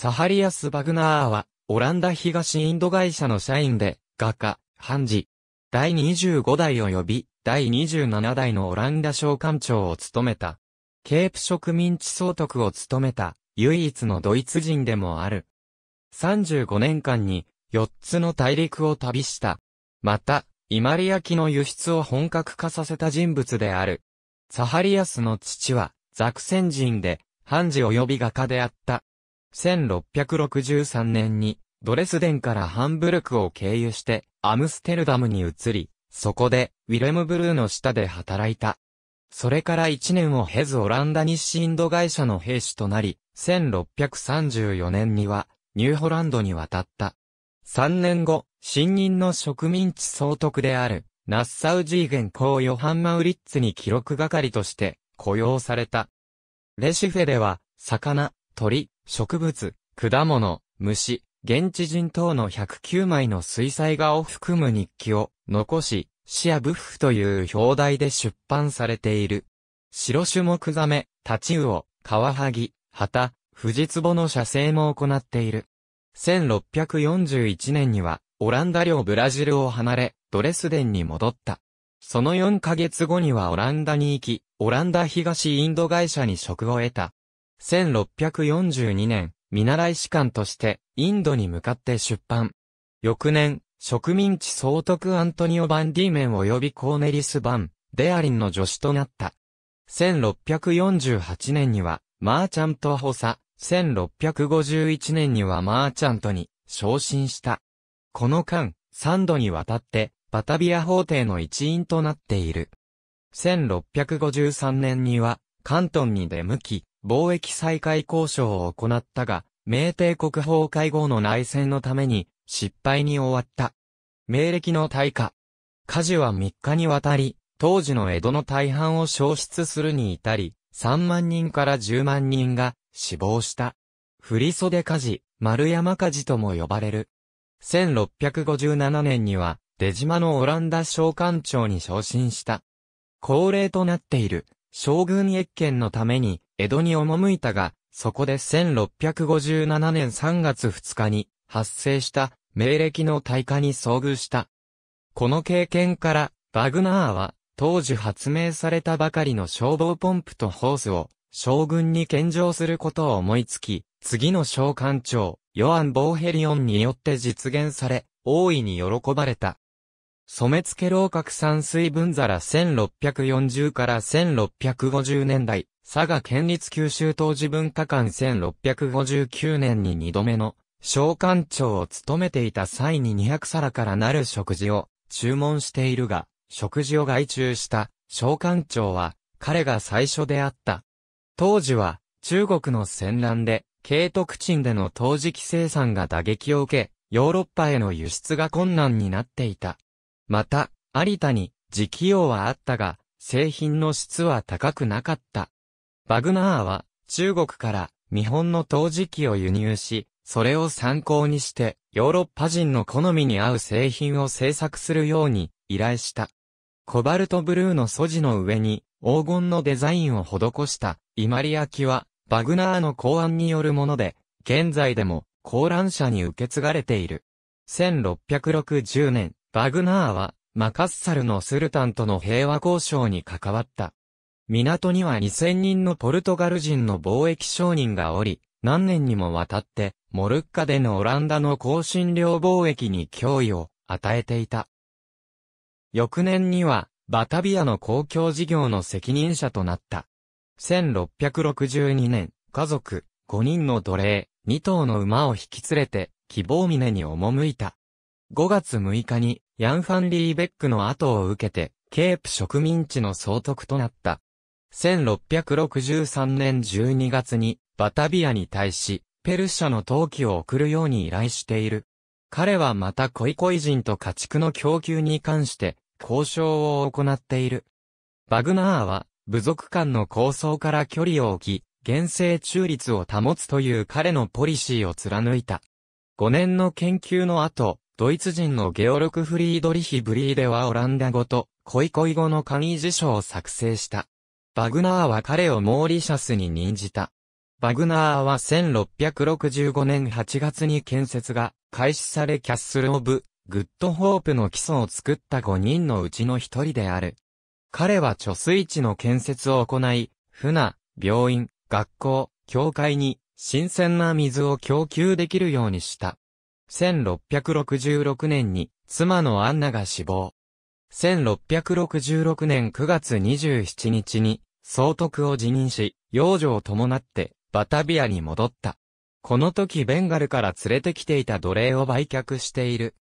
サハリアス・バグナーは、オランダ東インド会社の社員で、画家、判事。第25代及び、第27代のオランダ商館長を務めた。ケープ植民地総督を務めた、唯一のドイツ人でもある。35年間に、4つの大陸を旅した。また、イマリア機の輸出を本格化させた人物である。サハリアスの父は、ザクセン人で、判事及び画家であった。1663年に、ドレスデンからハンブルクを経由して、アムステルダムに移り、そこで、ウィレム・ブルーの下で働いた。それから1年を経ずオランダ日清インド会社の兵士となり、1634年には、ニューホランドに渡った。3年後、新任の植民地総督である、ナッサウジーン公ヨハン・マウリッツに記録係として、雇用された。レシフェでは、魚、鳥、植物、果物、虫、現地人等の109枚の水彩画を含む日記を残し、シアブッフという表題で出版されている。白種木ザメ、タチウオ、カワハギ、ハタ、フジツボの写生も行っている。1641年には、オランダ領ブラジルを離れ、ドレスデンに戻った。その4ヶ月後にはオランダに行き、オランダ東インド会社に職を得た。1642年、見習い士官として、インドに向かって出版。翌年、植民地総督アントニオ・バンディーメン及びコーネリス・バン、デアリンの助手となった。1648年には、マーチャント補佐、1651年にはマーチャントに昇進した。この間、3度にわたって、バタビア法廷の一員となっている。1653年には、関東に出向き、貿易再開交渉を行ったが、明帝国崩壊後の内戦のために失敗に終わった。明暦の大火。火事は3日にわたり、当時の江戸の大半を消失するに至り、3万人から10万人が死亡した。振袖火事、丸山火事とも呼ばれる。1657年には、出島のオランダ商館長に昇進した。恒例となっている、将軍越権のために、江戸に赴いたが、そこで1657年3月2日に発生した明暦の大火に遭遇した。この経験から、バグナーは当時発明されたばかりの消防ポンプとホースを将軍に献上することを思いつき、次の召喚長、ヨアン・ボーヘリオンによって実現され、大いに喜ばれた。染付老角山水分皿1640から1650年代、佐賀県立九州当時文化館1659年に2度目の召喚長を務めていた際に200皿からなる食事を注文しているが、食事を外注した召喚長は彼が最初であった。当時は中国の戦乱で、慶徳鎮での陶磁器生産が打撃を受け、ヨーロッパへの輸出が困難になっていた。また、有田に、磁器用はあったが、製品の質は高くなかった。バグナーは、中国から日本の陶磁器を輸入し、それを参考にして、ヨーロッパ人の好みに合う製品を製作するように依頼した。コバルトブルーの素地の上に黄金のデザインを施したイマリ焼きは、バグナーの考案によるもので、現在でも高覧社に受け継がれている。1660年、バグナーは、マカッサルのスルタンとの平和交渉に関わった。港には2000人のポルトガル人の貿易商人がおり、何年にもわたって、モルッカでのオランダの香辛料貿易に脅威を与えていた。翌年には、バタビアの公共事業の責任者となった。1662年、家族、5人の奴隷、2頭の馬を引き連れて、希望峰に赴いた。5月6日に、ヤンファン・リーベックの後を受けて、ケープ植民地の総督となった。1663年12月にバタビアに対し、ペルシャの陶器を送るように依頼している。彼はまたコイコイ人と家畜の供給に関して交渉を行っている。バグナーは部族間の構想から距離を置き、厳正中立を保つという彼のポリシーを貫いた。5年の研究の後、ドイツ人のゲオルク・フリードリヒ・ブリーデはオランダ語とコイコイ語の簡易辞書を作成した。バグナーは彼をモーリシャスに任じた。バグナーは1665年8月に建設が開始されキャッスル・オブ・グッドホープの基礎を作った5人のうちの一人である。彼は貯水池の建設を行い、船、病院、学校、教会に新鮮な水を供給できるようにした。1666年に妻のアンナが死亡。1666年9月27日に、総督を辞任し、養女を伴って、バタビアに戻った。この時ベンガルから連れてきていた奴隷を売却している。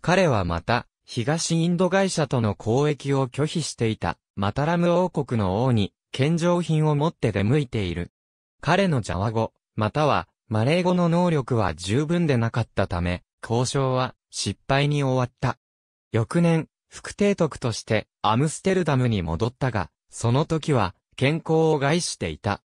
彼はまた、東インド会社との交易を拒否していた、マタラム王国の王に、献上品を持って出向いている。彼のジャワ語、または、マレー語の能力は十分でなかったため、交渉は失敗に終わった。翌年、副提督としてアムステルダムに戻ったが、その時は健康を害していた。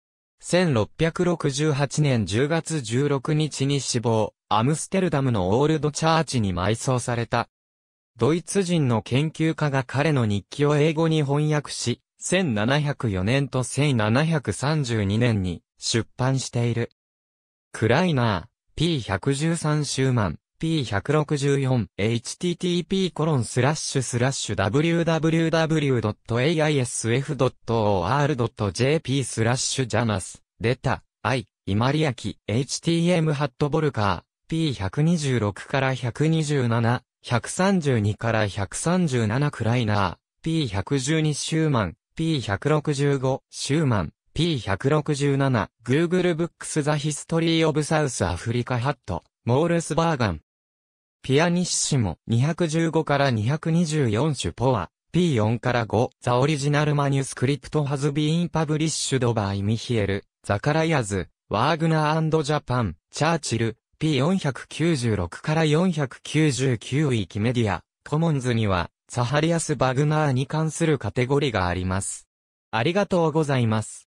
1668年10月16日に死亡、アムステルダムのオールドチャーチに埋葬された。ドイツ人の研究家が彼の日記を英語に翻訳し、1704年と1732年に出版している。クライナー、P113 シューマン、http164 http コロンスラッシュスラッシュ www.aisf.or.jp スラッシュジャナス出た i イマリアキ htm ハットボルカー p126 から127 132から137クライナー p112 シューマン p165 シューマン P167 Google Books The History of South Africa ハットモールスバーガンピアニッシモ215から224種ポア、P4 から5、ザオリジナルマニュスクリプトハズビーンパブリッシュドバイミヒエル、ザカラヤズ、ワーグナージャパン、チャーチル、P496 から499ウィキメディア、コモンズには、サハリアス・バグナーに関するカテゴリがあります。ありがとうございます。